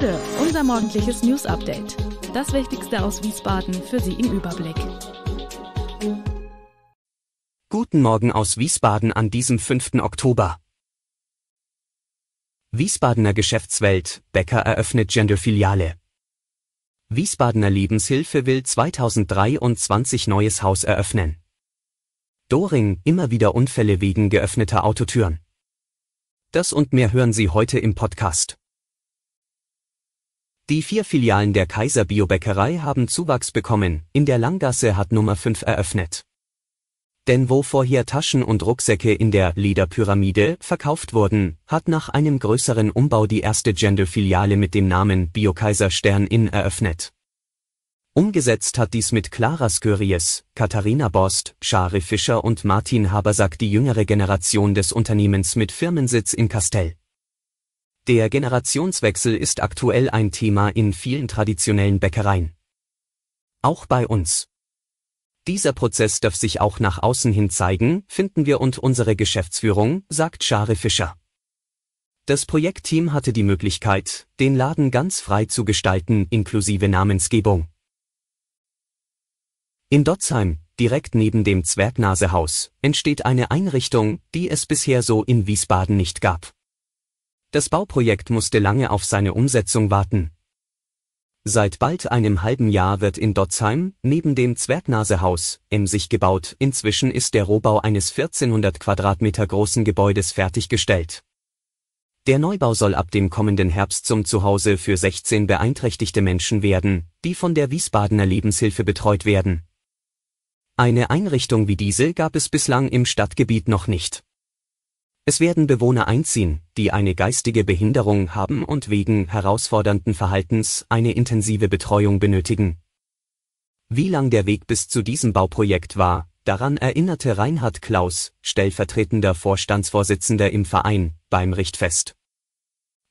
Bude, unser morgendliches News Update. Das Wichtigste aus Wiesbaden für Sie im Überblick. Guten Morgen aus Wiesbaden an diesem 5. Oktober. Wiesbadener Geschäftswelt, Bäcker eröffnet Genderfiliale. Wiesbadener Lebenshilfe will 2023 neues Haus eröffnen. Doring, immer wieder Unfälle wegen geöffneter Autotüren. Das und mehr hören Sie heute im Podcast. Die vier Filialen der Kaiser Biobäckerei haben Zuwachs bekommen, in der Langgasse hat Nummer 5 eröffnet. Denn wo vorher Taschen und Rucksäcke in der Liederpyramide verkauft wurden, hat nach einem größeren Umbau die erste Gender-Filiale mit dem Namen Bio Kaiser Stern in eröffnet. Umgesetzt hat dies mit Clara Sköries, Katharina Borst, Schare Fischer und Martin Habersack die jüngere Generation des Unternehmens mit Firmensitz in Kastell. Der Generationswechsel ist aktuell ein Thema in vielen traditionellen Bäckereien. Auch bei uns. Dieser Prozess darf sich auch nach außen hin zeigen, finden wir und unsere Geschäftsführung, sagt Schare Fischer. Das Projektteam hatte die Möglichkeit, den Laden ganz frei zu gestalten, inklusive Namensgebung. In Dotzheim, direkt neben dem Zwergnasehaus, entsteht eine Einrichtung, die es bisher so in Wiesbaden nicht gab. Das Bauprojekt musste lange auf seine Umsetzung warten. Seit bald einem halben Jahr wird in Dotzheim, neben dem Zwergnasehaus, emsig gebaut. Inzwischen ist der Rohbau eines 1400 Quadratmeter großen Gebäudes fertiggestellt. Der Neubau soll ab dem kommenden Herbst zum Zuhause für 16 beeinträchtigte Menschen werden, die von der Wiesbadener Lebenshilfe betreut werden. Eine Einrichtung wie diese gab es bislang im Stadtgebiet noch nicht. Es werden Bewohner einziehen, die eine geistige Behinderung haben und wegen herausfordernden Verhaltens eine intensive Betreuung benötigen. Wie lang der Weg bis zu diesem Bauprojekt war, daran erinnerte Reinhard Klaus, stellvertretender Vorstandsvorsitzender im Verein, beim Richtfest.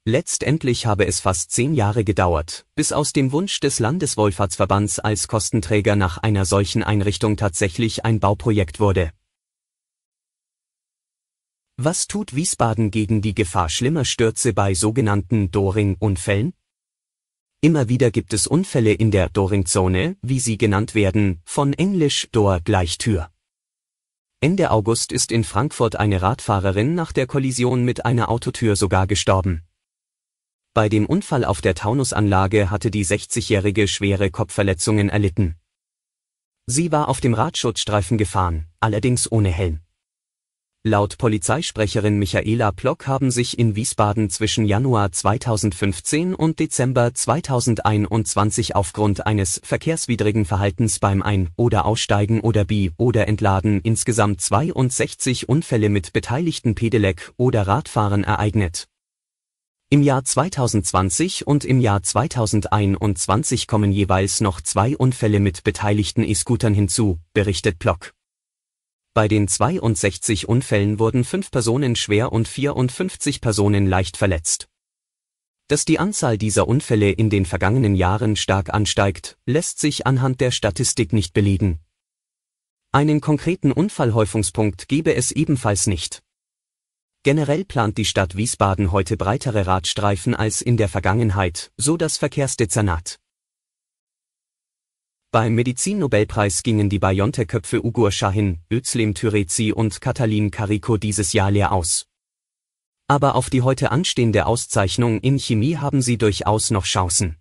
Letztendlich habe es fast zehn Jahre gedauert, bis aus dem Wunsch des Landeswohlfahrtsverbands als Kostenträger nach einer solchen Einrichtung tatsächlich ein Bauprojekt wurde. Was tut Wiesbaden gegen die Gefahr schlimmer Stürze bei sogenannten Doring-Unfällen? Immer wieder gibt es Unfälle in der Doring-Zone, wie sie genannt werden, von Englisch Door gleich Tür. Ende August ist in Frankfurt eine Radfahrerin nach der Kollision mit einer Autotür sogar gestorben. Bei dem Unfall auf der Taunusanlage hatte die 60-Jährige schwere Kopfverletzungen erlitten. Sie war auf dem Radschutzstreifen gefahren, allerdings ohne Helm. Laut Polizeisprecherin Michaela Plock haben sich in Wiesbaden zwischen Januar 2015 und Dezember 2021 aufgrund eines verkehrswidrigen Verhaltens beim Ein- oder Aussteigen oder Bi- oder Entladen insgesamt 62 Unfälle mit beteiligten Pedelec oder Radfahren ereignet. Im Jahr 2020 und im Jahr 2021 kommen jeweils noch zwei Unfälle mit beteiligten E-Scootern hinzu, berichtet Plock. Bei den 62 Unfällen wurden 5 Personen schwer und 54 Personen leicht verletzt. Dass die Anzahl dieser Unfälle in den vergangenen Jahren stark ansteigt, lässt sich anhand der Statistik nicht belegen. Einen konkreten Unfallhäufungspunkt gebe es ebenfalls nicht. Generell plant die Stadt Wiesbaden heute breitere Radstreifen als in der Vergangenheit, so das Verkehrsdezernat. Beim Medizinnobelpreis gingen die BioNTech-Köpfe Ugur Shahin, Özlem Türeci und Katalin Kariko dieses Jahr leer aus. Aber auf die heute anstehende Auszeichnung in Chemie haben sie durchaus noch Chancen.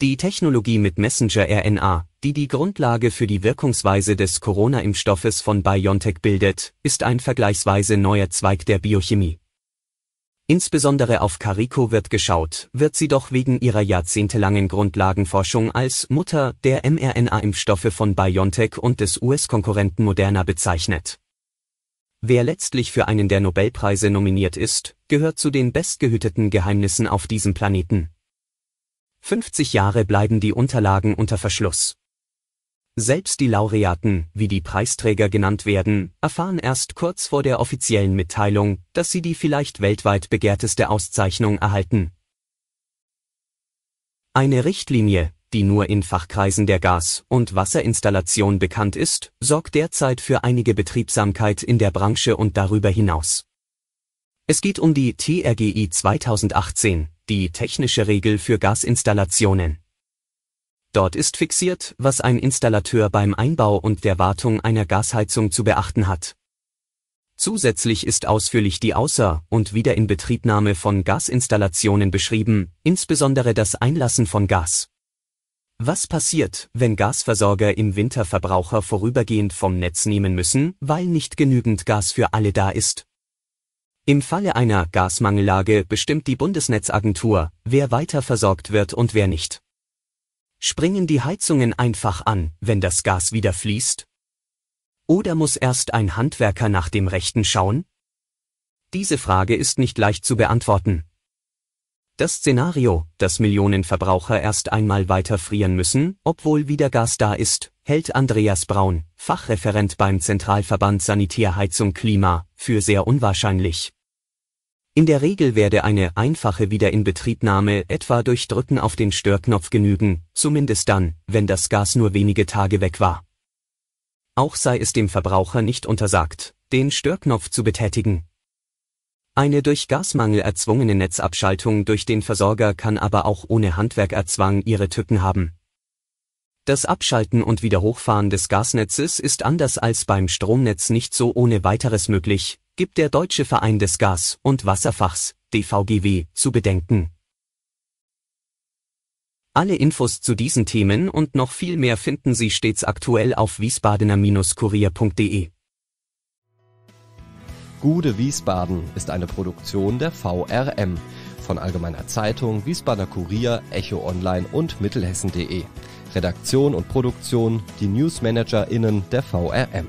Die Technologie mit Messenger-RNA, die die Grundlage für die Wirkungsweise des Corona-Impfstoffes von BioNTech bildet, ist ein vergleichsweise neuer Zweig der Biochemie. Insbesondere auf Carrico wird geschaut, wird sie doch wegen ihrer jahrzehntelangen Grundlagenforschung als Mutter der mRNA-Impfstoffe von BioNTech und des US-Konkurrenten Moderna bezeichnet. Wer letztlich für einen der Nobelpreise nominiert ist, gehört zu den bestgehüteten Geheimnissen auf diesem Planeten. 50 Jahre bleiben die Unterlagen unter Verschluss. Selbst die Laureaten, wie die Preisträger genannt werden, erfahren erst kurz vor der offiziellen Mitteilung, dass sie die vielleicht weltweit begehrteste Auszeichnung erhalten. Eine Richtlinie, die nur in Fachkreisen der Gas- und Wasserinstallation bekannt ist, sorgt derzeit für einige Betriebsamkeit in der Branche und darüber hinaus. Es geht um die TRGI 2018, die technische Regel für Gasinstallationen. Dort ist fixiert, was ein Installateur beim Einbau und der Wartung einer Gasheizung zu beachten hat. Zusätzlich ist ausführlich die Außer- und Wiederinbetriebnahme von Gasinstallationen beschrieben, insbesondere das Einlassen von Gas. Was passiert, wenn Gasversorger im Winter Verbraucher vorübergehend vom Netz nehmen müssen, weil nicht genügend Gas für alle da ist? Im Falle einer Gasmangellage bestimmt die Bundesnetzagentur, wer weiter versorgt wird und wer nicht. Springen die Heizungen einfach an, wenn das Gas wieder fließt? Oder muss erst ein Handwerker nach dem Rechten schauen? Diese Frage ist nicht leicht zu beantworten. Das Szenario, dass Millionen Verbraucher erst einmal weiter frieren müssen, obwohl wieder Gas da ist, hält Andreas Braun, Fachreferent beim Zentralverband Sanitärheizung Klima, für sehr unwahrscheinlich. In der Regel werde eine einfache Wiederinbetriebnahme etwa durch Drücken auf den Störknopf genügen, zumindest dann, wenn das Gas nur wenige Tage weg war. Auch sei es dem Verbraucher nicht untersagt, den Störknopf zu betätigen. Eine durch Gasmangel erzwungene Netzabschaltung durch den Versorger kann aber auch ohne Handwerkerzwang ihre Tücken haben. Das Abschalten und Wiederhochfahren des Gasnetzes ist anders als beim Stromnetz nicht so ohne weiteres möglich, gibt der Deutsche Verein des Gas- und Wasserfachs, DVGW, zu bedenken. Alle Infos zu diesen Themen und noch viel mehr finden Sie stets aktuell auf wiesbadener-kurier.de. Gude Wiesbaden ist eine Produktion der VRM von Allgemeiner Zeitung, Wiesbadener Kurier, Echo Online und Mittelhessen.de. Redaktion und Produktion, die Newsmanagerinnen der VRM.